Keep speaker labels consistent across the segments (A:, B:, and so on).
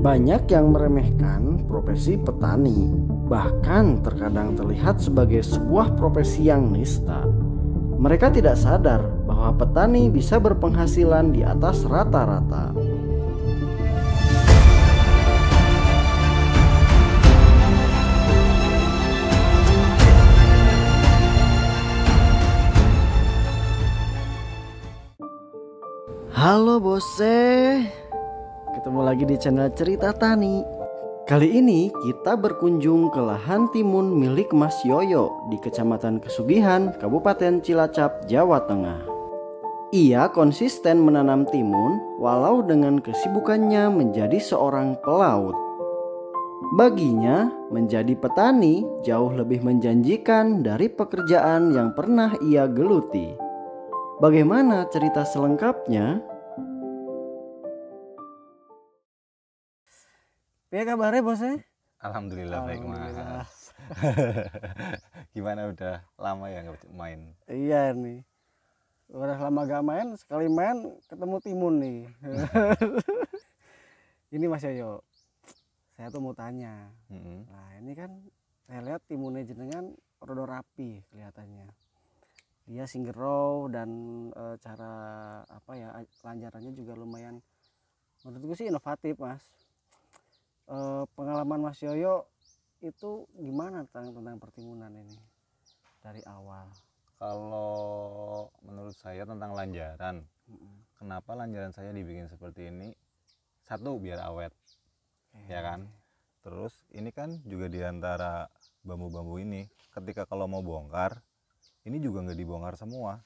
A: Banyak yang meremehkan profesi petani, bahkan terkadang terlihat sebagai sebuah profesi yang nista. Mereka tidak sadar bahwa petani bisa berpenghasilan di atas rata-rata. Halo bose, Ketemu lagi di channel Cerita Tani. Kali ini kita berkunjung ke lahan timun milik Mas Yoyo di Kecamatan Kesugihan, Kabupaten Cilacap, Jawa Tengah. Ia konsisten menanam timun walau dengan kesibukannya menjadi seorang pelaut. Baginya, menjadi petani jauh lebih menjanjikan dari pekerjaan yang pernah ia geluti. Bagaimana cerita selengkapnya? Piye kabarnya bosnya? Alhamdulillah, eh? Alhamdulillah. baik mas.
B: Gimana udah lama ya nggak main?
A: Iya nih. Udah lama gak main, sekali main ketemu timun nih. ini Mas Yoyo, saya tuh mau tanya. Mm -hmm. Nah ini kan saya lihat timunnya jenengan rodo rapi kelihatannya. Dia single row dan e, cara apa ya lanjarannya juga lumayan menurut gue sih inovatif mas Eh, pengalaman Mas Yoyo itu gimana tentang tentang pertimbunan ini dari awal? Kalau menurut
B: saya tentang lanjaran, mm-hmm. kenapa lanjaran saya dibikin seperti ini? Satu biar awet, okay. ya kan. Terus ini kan juga diantara bambu-bambu ini, ketika kalau mau bongkar, ini juga nggak dibongkar semua,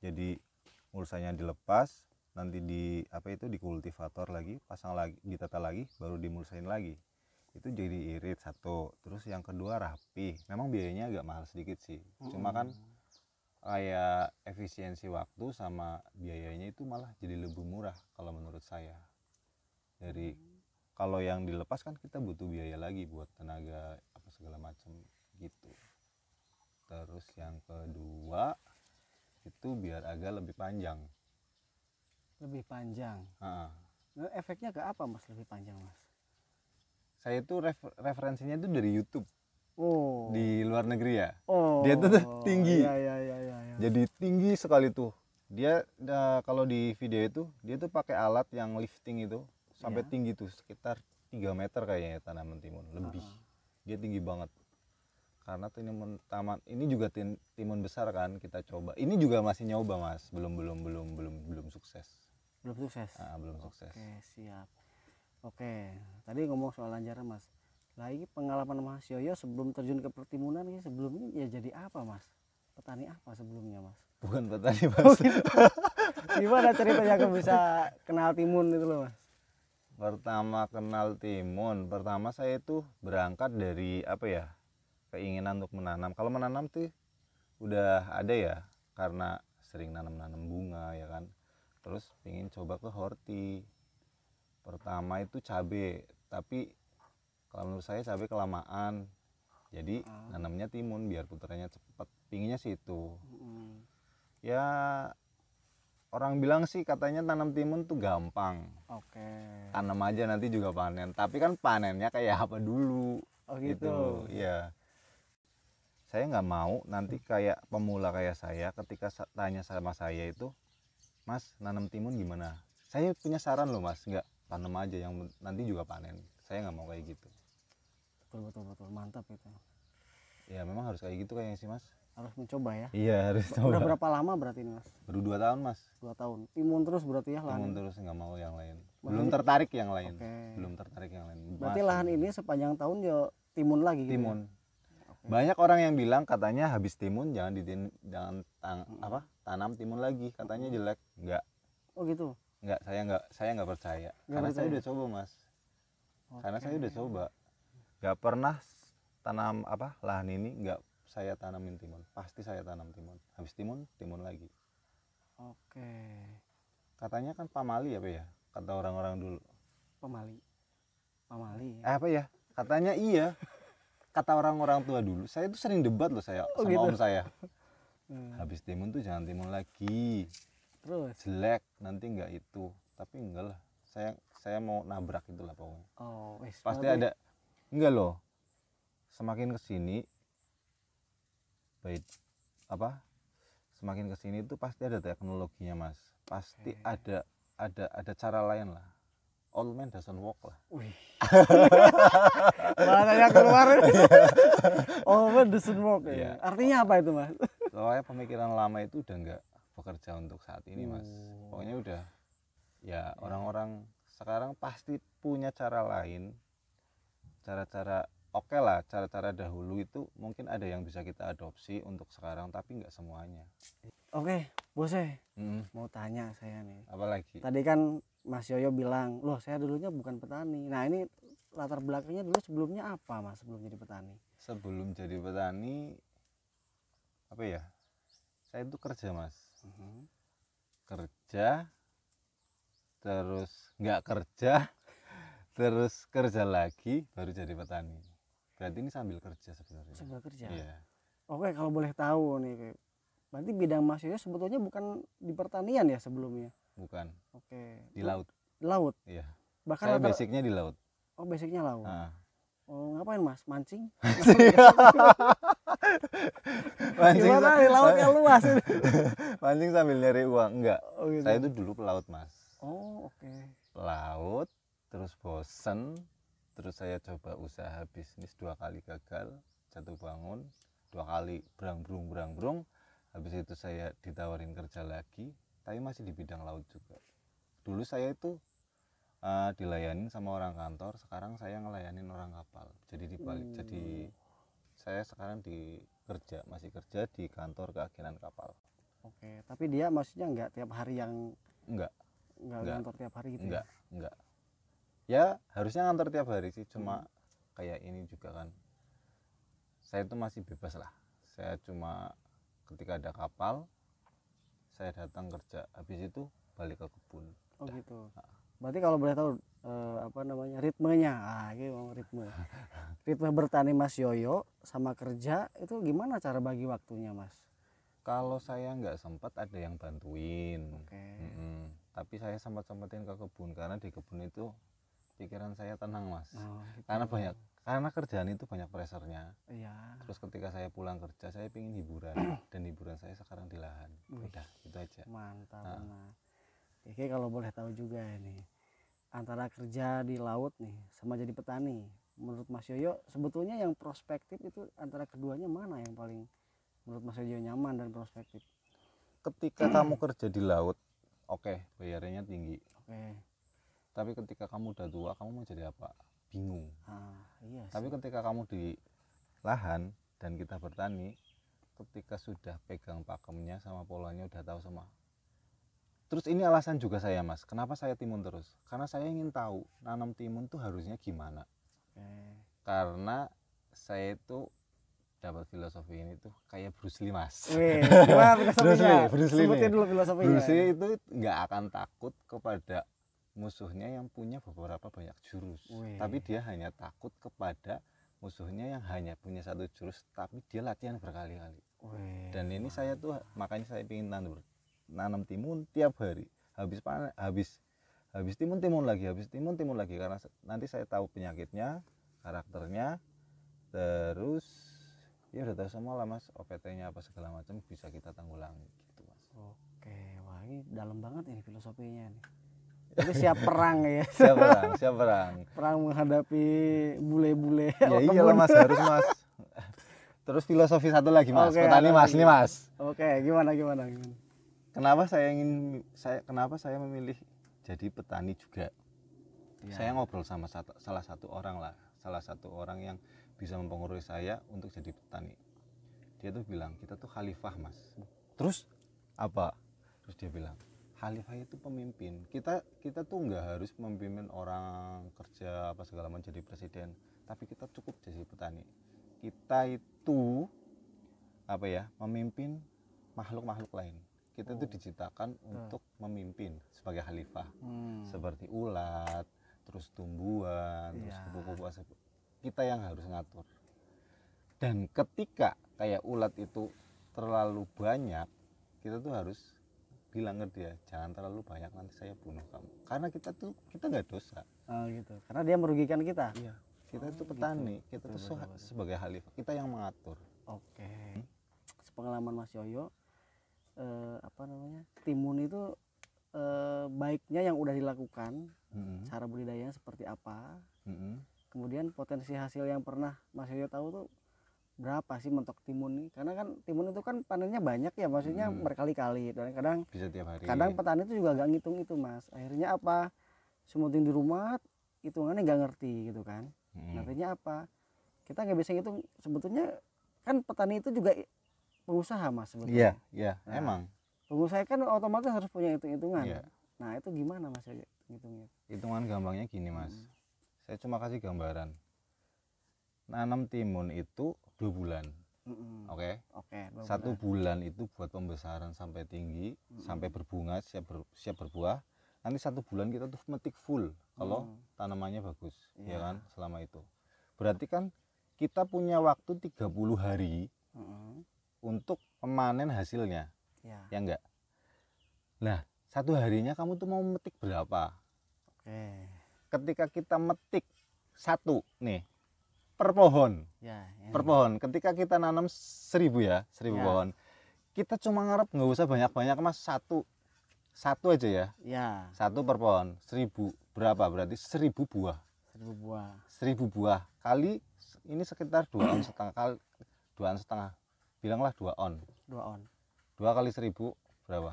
B: jadi mulusannya dilepas, nanti di apa itu di kultivator lagi pasang lagi ditata lagi baru dimulsain lagi itu jadi irit satu terus yang kedua rapi memang biayanya agak mahal sedikit sih -hmm. cuma kan hmm. kayak efisiensi waktu sama biayanya itu malah jadi lebih murah kalau menurut saya dari kalau yang dilepas kan kita butuh biaya lagi buat tenaga apa segala macam gitu terus yang kedua itu biar agak lebih panjang
A: lebih panjang uh. Nah, efeknya ke apa mas lebih panjang mas
B: saya itu refer referensinya itu dari YouTube oh. di luar negeri ya oh. dia tuh iya, tinggi ya, ya, ya, ya, ya. jadi tinggi sekali tuh dia nah, kalau di video itu dia tuh pakai alat yang lifting itu sampai ya. tinggi tuh sekitar 3 meter kayaknya ya, tanaman timun lebih uh. dia tinggi banget karena timun taman ini juga timun besar kan kita coba ini juga masih nyoba mas
A: belum belum belum belum belum sukses belum sukses ah, belum sukses oke siap oke tadi ngomong soal lanjara mas lagi pengalaman mas Yoyo sebelum terjun ke pertimunan ini sebelumnya ya jadi apa mas petani apa sebelumnya mas bukan petani mas gimana ceritanya aku bisa kenal timun itu loh mas pertama
B: kenal timun pertama saya itu berangkat dari apa ya keinginan untuk menanam kalau menanam tuh udah ada ya karena sering nanam-nanam bunga ya kan terus pengen coba ke horti pertama itu cabe tapi kalau menurut saya cabe kelamaan jadi hmm. nanamnya timun biar putranya cepat pinginnya sih itu hmm. ya orang bilang sih katanya tanam timun tuh gampang oke okay. tanam aja nanti juga panen tapi kan panennya kayak apa dulu oh gitu, gitu. ya saya nggak mau nanti kayak pemula kayak saya ketika tanya sama saya itu mas nanam timun gimana saya punya saran loh mas nggak tanam aja yang nanti juga panen saya nggak mau kayak gitu
A: betul betul betul mantap itu
B: ya memang harus kayak gitu kayaknya sih mas
A: harus mencoba ya iya harus udah berapa lama berarti ini mas
B: baru dua tahun mas dua tahun timun terus berarti ya lahan timun terus nggak mau yang lain berarti... belum tertarik yang lain okay. belum tertarik yang lain berarti
A: lahan ini sepanjang tahun ya timun lagi gitu ya? timun ya?
B: banyak orang yang bilang katanya habis timun jangan ditin jangan tang, apa tanam timun lagi katanya jelek enggak oh gitu enggak saya enggak saya enggak percaya gak karena percaya. saya udah coba mas
A: okay. karena saya udah coba
B: enggak pernah tanam apa lahan ini enggak saya tanamin timun pasti saya tanam timun habis timun timun lagi
A: oke okay.
B: katanya kan pamali apa ya, ya kata orang-orang dulu pamali pamali ya. apa ya katanya iya kata orang-orang tua dulu saya itu sering debat loh saya oh, sama gitu. om saya hmm. habis timun tuh jangan timun lagi terus jelek nanti enggak itu tapi enggak lah saya saya mau nabrak itu lah pokoknya oh, wis, pasti ada enggak loh semakin kesini baik apa semakin kesini itu pasti ada teknologinya mas pasti okay. ada ada ada cara lain lah All men doesn't walk lah. Wih. Mana yang keluar? old men doesn't walk ya. Artinya apa itu, Mas? soalnya pemikiran lama itu udah nggak bekerja untuk saat ini mas oh. pokoknya udah ya iya. orang-orang sekarang pasti punya cara lain cara-cara oke okay lah cara-cara dahulu itu mungkin ada yang bisa kita adopsi untuk sekarang tapi nggak semuanya
A: oke bos bose mau tanya saya nih apalagi tadi kan Mas Yoyo bilang loh saya dulunya bukan petani nah ini latar belakangnya dulu sebelumnya apa mas sebelum jadi petani
B: sebelum jadi petani apa ya saya itu kerja mas mm -hmm. kerja terus nggak kerja terus kerja lagi baru jadi petani berarti ini sambil kerja sebenarnya sambil kerja ya.
A: oke kalau boleh tahu nih berarti bidang yoyo sebetulnya bukan di pertanian ya sebelumnya bukan oke di laut laut
B: iya bahkan saya basicnya di laut
A: oh basicnya laut nah Oh, ngapain mas? Mancing? mancing Gimana nih laut yang luas?
B: mancing sambil nyari uang enggak? Oh, gitu. Saya itu dulu pelaut mas.
A: Oh oke. Okay.
B: Pelaut, terus bosen, terus saya coba usaha bisnis dua kali gagal, jatuh bangun, dua kali berang berung berang berung. Habis itu saya ditawarin kerja lagi, tapi masih di bidang laut juga. Dulu saya itu uh, eh, dilayani sama orang kantor sekarang saya ngelayanin orang kapal jadi dibalik hmm. jadi saya sekarang di kerja masih kerja di kantor keagenan kapal
A: oke tapi dia maksudnya nggak tiap hari yang nggak nggak kantor tiap hari gitu ya? nggak ya?
B: nggak ya harusnya kantor tiap hari sih cuma hmm. kayak ini juga kan saya itu masih bebas lah saya cuma ketika ada kapal saya datang kerja habis itu balik ke kebun
A: oh gitu nah berarti kalau boleh tahu eh, apa namanya ritmenya ah ini mau ritme ritme bertani Mas Yoyo sama kerja itu gimana cara bagi waktunya Mas
B: kalau saya nggak sempat ada yang bantuin okay. mm -mm. tapi saya sempat sempatin ke kebun karena di kebun itu pikiran saya tenang mas oh, gitu. karena banyak karena kerjaan itu banyak pressernya, iya. terus ketika saya pulang kerja saya ingin hiburan dan hiburan saya sekarang di lahan Wih, udah itu aja
A: mantap nah. Oke kalau boleh tahu juga ini antara kerja di laut nih sama jadi petani menurut Mas Yoyo sebetulnya yang prospektif itu antara keduanya mana yang paling menurut Mas Yoyo nyaman dan prospektif ketika kamu
B: kerja di laut oke okay, bayarnya tinggi oke
A: okay. tapi ketika
B: kamu udah tua kamu mau jadi apa bingung ah, iya sih. tapi ketika kamu di lahan dan kita bertani ketika sudah pegang pakemnya sama polanya udah tahu sama Terus ini alasan juga saya mas, kenapa saya timun terus? Karena saya ingin tahu nanam timun tuh harusnya gimana. Okay. Karena saya itu dapat filosofi ini tuh kayak Bruce Lee mas. Wih, wah, Bruce Lee, Bruce Lee, Sebutin dulu filosofinya. Bruce Lee itu nggak akan takut kepada musuhnya yang punya beberapa banyak jurus. Wih. Tapi dia hanya takut kepada musuhnya yang hanya punya satu jurus, tapi dia latihan berkali-kali. Dan ini saya tuh makanya saya ingin tandur nanam timun tiap hari habis panen habis habis timun timun lagi habis timun timun lagi karena nanti saya tahu penyakitnya karakternya terus ya udah tahu semua lah mas OPT-nya apa segala macam bisa kita tanggulangi gitu mas oke wah
A: ini dalam banget ini filosofinya nih itu siap perang ya siap perang siap perang perang menghadapi bule-bule ya lah mas harus mas
B: terus filosofi satu lagi mas okay, petani mas ini mas
A: oke okay, gimana gimana gimana kenapa saya
B: ingin saya kenapa saya memilih jadi petani juga ya. saya ngobrol sama satu, salah satu orang lah salah satu orang yang bisa mempengaruhi saya untuk jadi petani dia tuh bilang kita tuh khalifah mas terus apa terus dia bilang khalifah itu pemimpin kita kita tuh nggak harus memimpin orang kerja apa segala macam jadi presiden tapi kita cukup jadi petani kita itu apa ya memimpin makhluk-makhluk lain kita itu oh. diciptakan hmm. untuk memimpin sebagai khalifah hmm. seperti ulat terus tumbuhan terus iya. kupu-kupu kita yang harus ngatur dan ketika kayak ulat itu terlalu banyak kita tuh harus bilang ke dia jangan terlalu banyak nanti saya bunuh kamu
A: karena kita tuh kita nggak dosa oh, gitu karena dia merugikan kita iya kita oh, tuh gitu. petani gitu. kita betul, tuh sebagai halifah kita yang mengatur oke okay. sepengalaman Mas Yoyo eh, apa namanya timun itu eh, baiknya yang udah dilakukan mm-hmm. cara budidayanya seperti apa mm-hmm. kemudian potensi hasil yang pernah Mas Yoyo tahu tuh berapa sih mentok timun nih karena kan timun itu kan panennya banyak ya maksudnya hmm. berkali-kali dan kadang
B: bisa tiap hari kadang
A: petani itu juga gak ngitung itu mas akhirnya apa semutin di rumah hitungannya nggak ngerti gitu kan hmm. artinya apa kita nggak bisa ngitung sebetulnya kan petani itu juga pengusaha mas sebetulnya. Iya,
B: iya, nah, emang.
A: Pengusaha kan otomatis harus punya hitung-hitungan. Iya. Nah itu gimana mas hitungnya?
B: Hitungan gampangnya gini mas, hmm. saya cuma kasih gambaran. Nanam timun itu dua bulan,
A: oke? Oke. Okay? Okay, Satu bulan
B: itu buat pembesaran sampai tinggi, mm sampai berbunga, siap ber, siap berbuah. Nanti satu bulan kita tuh metik full kalau mm. tanamannya bagus, yeah. ya iya. kan? Selama itu. Berarti kan kita punya waktu 30 hari mm -hmm untuk pemanen hasilnya ya, ya enggak nah satu harinya kamu tuh mau metik berapa oke ketika kita metik satu nih per pohon
A: ya, ya, per
B: pohon ketika kita nanam seribu ya seribu ya. pohon kita cuma ngarep nggak usah banyak banyak mas satu satu aja ya ya satu per pohon seribu berapa berarti seribu buah seribu buah seribu buah kali ini sekitar dua setengah kali dua setengah bilanglah dua on dua on dua kali seribu berapa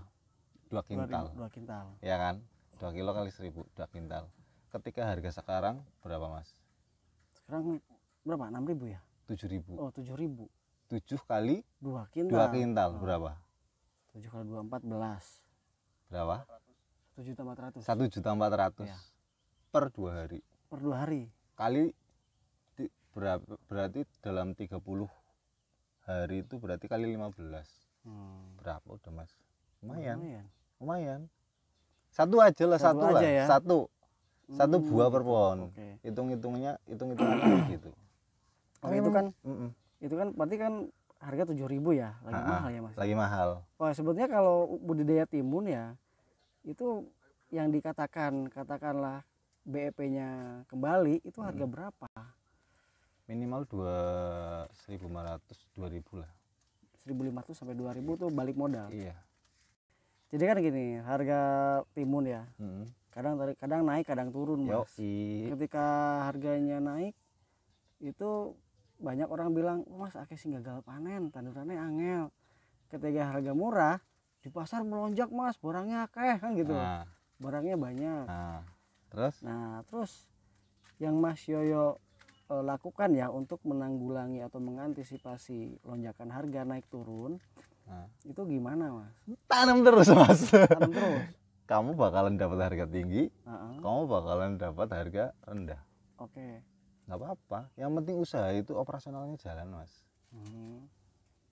B: dua kintal dua, kintal ya kan dua kilo kali seribu dua kintal ketika harga sekarang berapa mas
A: sekarang berapa enam ribu ya tujuh ribu oh tujuh ribu
B: tujuh kali dua kintal dua kintal oh. berapa
A: tujuh kali dua empat belas berapa satu juta empat ratus satu juta
B: empat ratus iya. per dua hari per dua hari kali berapa berarti dalam tiga puluh hari itu berarti kali 15 hmm. berapa udah mas lumayan lumayan, lumayan. satu aja lah satu, satu aja lah ya? satu satu hmm. buah per pohon okay. hitung hitungnya hitung hitungnya gitu
A: oh, itu kan mm -mm. itu kan berarti kan harga tujuh ribu ya lagi mahal ya mas lagi mahal wah oh, sebetulnya kalau budidaya timun ya itu yang dikatakan katakanlah BEP-nya kembali itu harga hmm. berapa
B: minimal 2500 2000 lah
A: 1500 sampai 2000 tuh balik modal iya jadi kan gini harga timun ya hmm. kadang kadang naik kadang turun mas ketika harganya naik itu banyak orang bilang oh, mas akeh sih gagal panen tandurannya angel ketika harga murah di pasar melonjak mas barangnya akeh kan gitu nah. barangnya banyak nah. terus nah terus yang mas Yoyo Eh, lakukan ya untuk menanggulangi atau mengantisipasi lonjakan harga naik turun nah. itu gimana mas? Tanam terus mas. Tanam terus.
B: kamu bakalan dapat harga tinggi, uh-uh. kamu bakalan dapat harga rendah. Oke. Okay. Gak apa-apa. Yang penting usaha itu operasionalnya jalan mas. Hmm.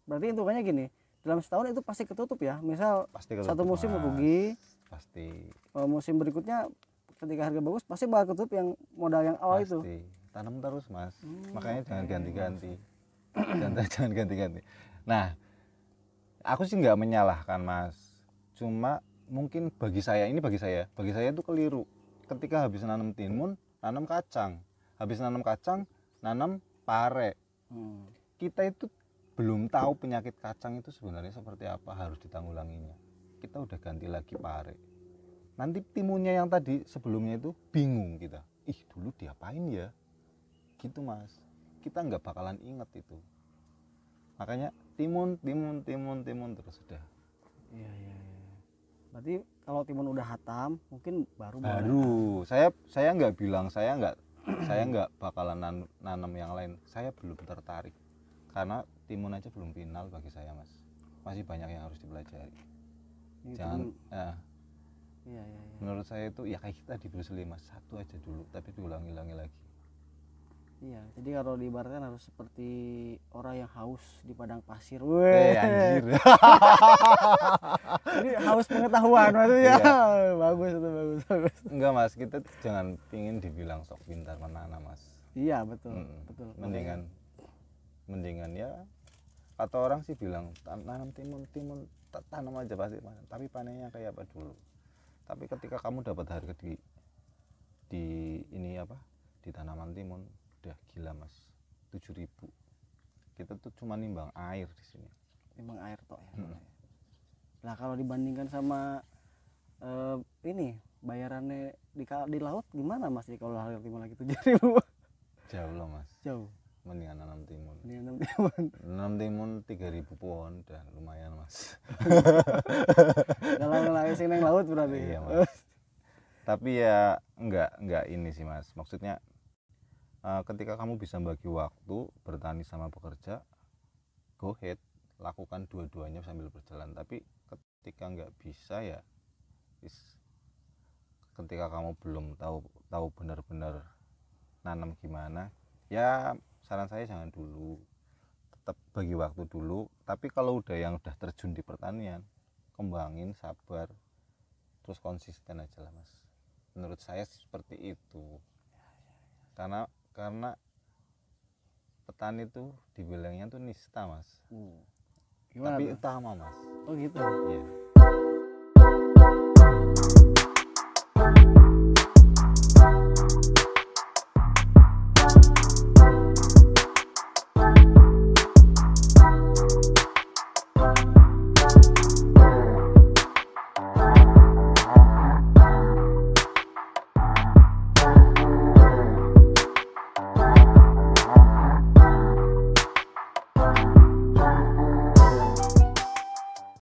A: Berarti intinya gini, dalam setahun itu pasti ketutup ya. Misal pasti ketutup, satu musim mas. rugi,
B: pasti.
A: Eh, musim berikutnya ketika harga bagus pasti bakal ketutup yang modal yang awal pasti. itu
B: tanam terus mas hmm, makanya okay. jangan ganti-ganti jangan jangan ganti-ganti nah aku sih nggak menyalahkan mas cuma mungkin bagi saya ini bagi saya bagi saya itu keliru ketika habis nanam timun nanam kacang habis nanam kacang nanam pare hmm. kita itu belum tahu penyakit kacang itu sebenarnya seperti apa harus ditanggulanginya kita udah ganti lagi pare nanti timunnya yang tadi sebelumnya itu bingung kita ih dulu diapain ya gitu mas kita nggak bakalan inget itu makanya timun timun timun timun terus sudah iya iya, iya. berarti
A: kalau timun udah hatam mungkin baru baru
B: mana? saya saya nggak bilang saya nggak saya nggak bakalan nan, nanam yang lain saya belum tertarik karena timun aja belum final bagi saya mas masih banyak yang harus dipelajari iya, jangan eh, Ya, ya, ya. menurut saya itu ya kayak kita di Bruce Lee mas satu aja dulu tapi diulangi-ulangi
A: lagi Iya, jadi kalau diibaratkan harus seperti orang yang haus di padang pasir. Wih, eh, anjir. jadi haus pengetahuan maksudnya. Iya. bagus itu bagus, bagus.
B: Enggak, Mas, kita jangan pingin dibilang sok pintar mana-mana, Mas.
A: Iya, betul. Hmm. betul. Mendingan
B: mendingan ya kata orang sih bilang tanam timun timun tanam aja pasti panen tapi panennya kayak apa dulu tapi ketika kamu dapat harga di di ini apa di tanaman timun udah gila mas ribu kita tuh cuma nimbang
A: air di sini nimbang air toh ya hmm. nah kalau dibandingkan sama uh, ini bayarannya di di laut gimana mas kalau harga timur lagi tujuh ribu jauh loh mas jauh mendingan enam timun mendingan nanam timun nanam
B: timun tiga ribu pohon dan lumayan mas kalau ini yang laut berarti iya mas tapi ya enggak enggak ini sih mas maksudnya Eh, ketika kamu bisa bagi waktu bertani sama bekerja go ahead lakukan dua-duanya sambil berjalan tapi ketika nggak bisa ya is, ketika kamu belum tahu tahu benar-benar nanam gimana ya saran saya jangan dulu tetap bagi waktu dulu tapi kalau udah yang udah terjun di pertanian kembangin sabar terus konsisten aja lah mas menurut saya seperti itu karena karena petani itu dibilangnya tuh nista mas hmm. tapi utama mas oh gitu ya